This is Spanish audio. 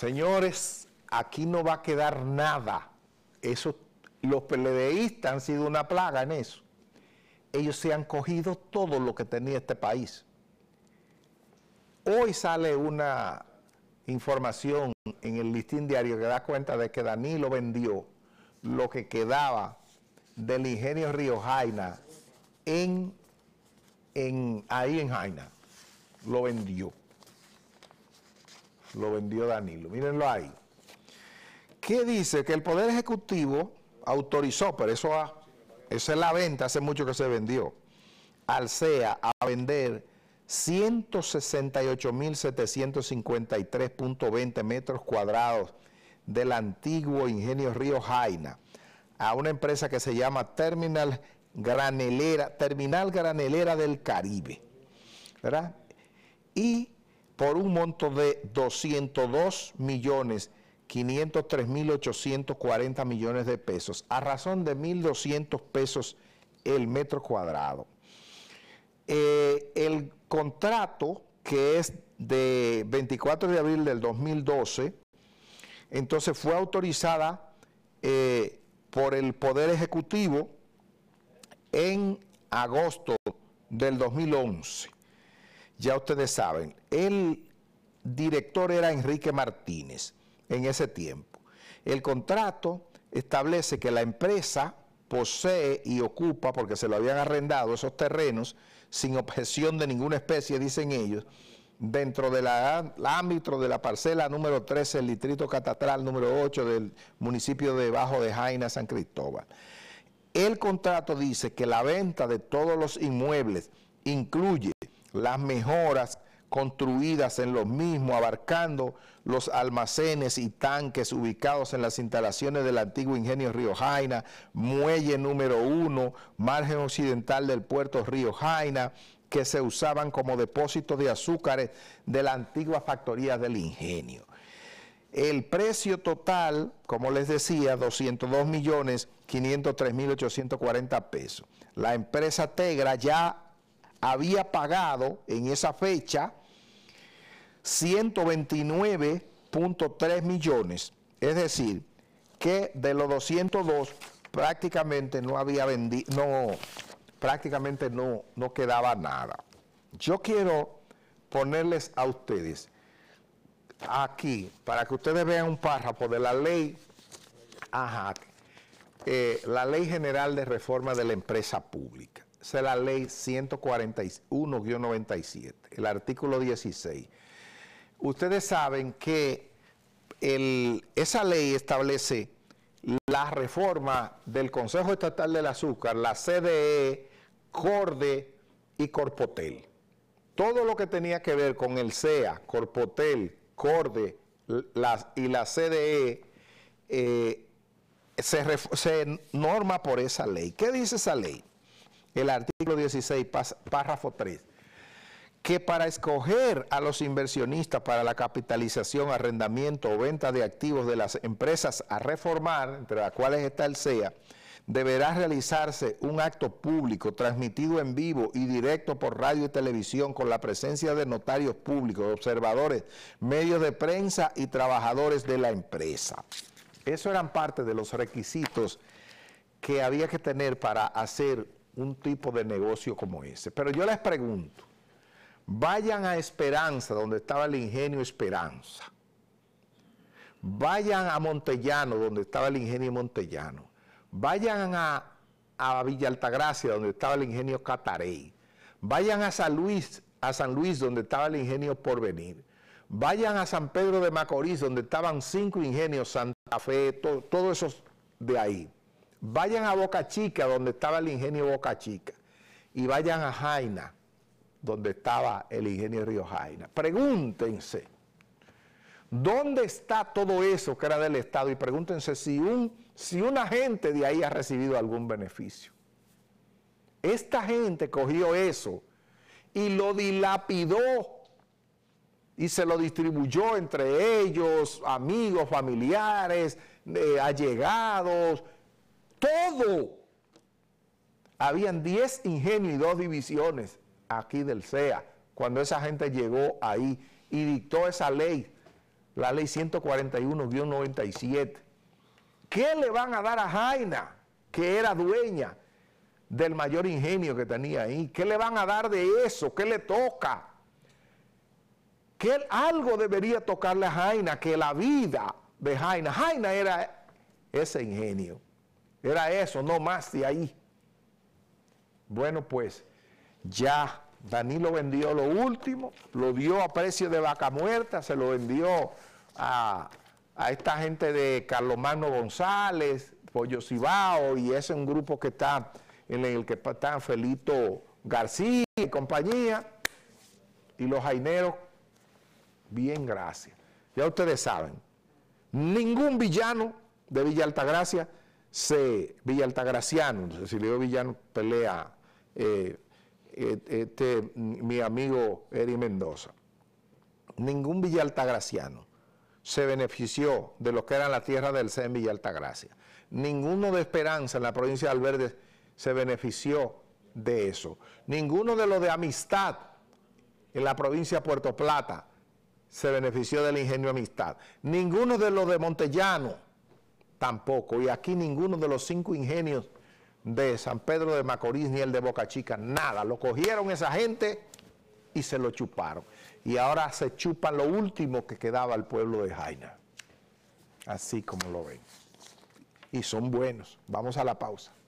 Señores, aquí no va a quedar nada. Eso, los PLDistas han sido una plaga en eso. Ellos se han cogido todo lo que tenía este país. Hoy sale una información en el listín diario que da cuenta de que Danilo vendió lo que quedaba del ingenio Río Jaina en, en, ahí en Jaina. Lo vendió. Lo vendió Danilo. Mírenlo ahí. ¿Qué dice? Que el Poder Ejecutivo autorizó, pero eso, es la venta, hace mucho que se vendió, al CEA a vender 168.753.20 metros cuadrados del antiguo ingenio Río Jaina a una empresa que se llama Terminal Granelera, Terminal Granelera del Caribe. ¿Verdad? Y por un monto de 202 millones millones de pesos, a razón de 1.200 pesos el metro cuadrado. Eh, el contrato, que es de 24 de abril del 2012, entonces fue autorizada eh, por el Poder Ejecutivo en agosto del 2011 ya ustedes saben, el director era Enrique Martínez en ese tiempo. El contrato establece que la empresa posee y ocupa, porque se lo habían arrendado esos terrenos, sin objeción de ninguna especie, dicen ellos, dentro del ámbito de la parcela número 13, el distrito catatral número 8 del municipio de Bajo de Jaina, San Cristóbal. El contrato dice que la venta de todos los inmuebles incluye las mejoras construidas en los mismos, abarcando los almacenes y tanques ubicados en las instalaciones del antiguo ingenio Río Jaina, muelle número uno, margen occidental del puerto Río Jaina, que se usaban como depósito de azúcares de la antigua factoría del ingenio. El precio total, como les decía, 202 millones 503 mil 840 pesos. La empresa Tegra ya había pagado en esa fecha 129.3 millones. Es decir, que de los 202 prácticamente no había vendido, no, prácticamente no, no quedaba nada. Yo quiero ponerles a ustedes aquí, para que ustedes vean un párrafo de la ley, ajá, eh, la ley general de reforma de la empresa pública es la ley 141-97, el artículo 16. Ustedes saben que esa ley establece la reforma del Consejo Estatal del Azúcar, la CDE, CORDE y Corpotel. Todo lo que tenía que ver con el CEA, Corpotel, CORDE y la CDE eh, se, se norma por esa ley. ¿Qué dice esa ley? el artículo 16, párrafo 3, que para escoger a los inversionistas para la capitalización, arrendamiento o venta de activos de las empresas a reformar, entre las cuales está el CEA, deberá realizarse un acto público transmitido en vivo y directo por radio y televisión con la presencia de notarios públicos, observadores, medios de prensa y trabajadores de la empresa. Eso eran parte de los requisitos que había que tener para hacer un tipo de negocio como ese. Pero yo les pregunto, vayan a Esperanza, donde estaba el ingenio Esperanza. Vayan a Montellano, donde estaba el ingenio Montellano. Vayan a, a Villa Altagracia, donde estaba el ingenio Catarey. Vayan a San Luis, a San donde estaba el ingenio Porvenir. Vayan a San Pedro de Macorís, donde estaban cinco ingenios, Santa Fe, todos esos de ahí. Vayan a Boca Chica, donde estaba el ingenio Boca Chica, y vayan a Jaina, donde estaba el ingenio Río Jaina. Pregúntense, ¿dónde está todo eso que era del Estado? Y pregúntense si un, si una gente de ahí ha recibido algún beneficio. Esta gente cogió eso y lo dilapidó y se lo distribuyó entre ellos, amigos, familiares, eh, allegados, todo. Habían 10 ingenios y dos divisiones aquí del CEA cuando esa gente llegó ahí y dictó esa ley, la ley 141-97. ¿Qué le van a dar a Jaina, que era dueña del mayor ingenio que tenía ahí? ¿Qué le van a dar de eso? ¿Qué le toca? Que algo debería tocarle a Jaina, que la vida de Jaina, Jaina era ese ingenio. Era eso, no más de ahí. Bueno, pues ya Danilo vendió lo último, lo dio a precio de vaca muerta, se lo vendió a, a esta gente de ...Carlomano González, Pollo Cibao, y ese es un grupo que está en el que están Felito García y compañía, y los jaineros, bien gracias. Ya ustedes saben, ningún villano de Villa Altagracia C, Villa Altagraciano, leo Villano pelea eh, eh, este, mm, mi amigo Eri Mendoza. Ningún Villa Altagraciano se benefició de lo que era la tierra del C en Villa Altagracia. Ninguno de Esperanza en la provincia de Alverde se benefició de eso. Ninguno de los de Amistad en la provincia de Puerto Plata se benefició del ingenio Amistad. Ninguno de los de Montellano tampoco. Y aquí ninguno de los cinco ingenios de San Pedro de Macorís ni el de Boca Chica, nada. Lo cogieron esa gente y se lo chuparon. Y ahora se chupa lo último que quedaba al pueblo de Jaina. Así como lo ven. Y son buenos. Vamos a la pausa.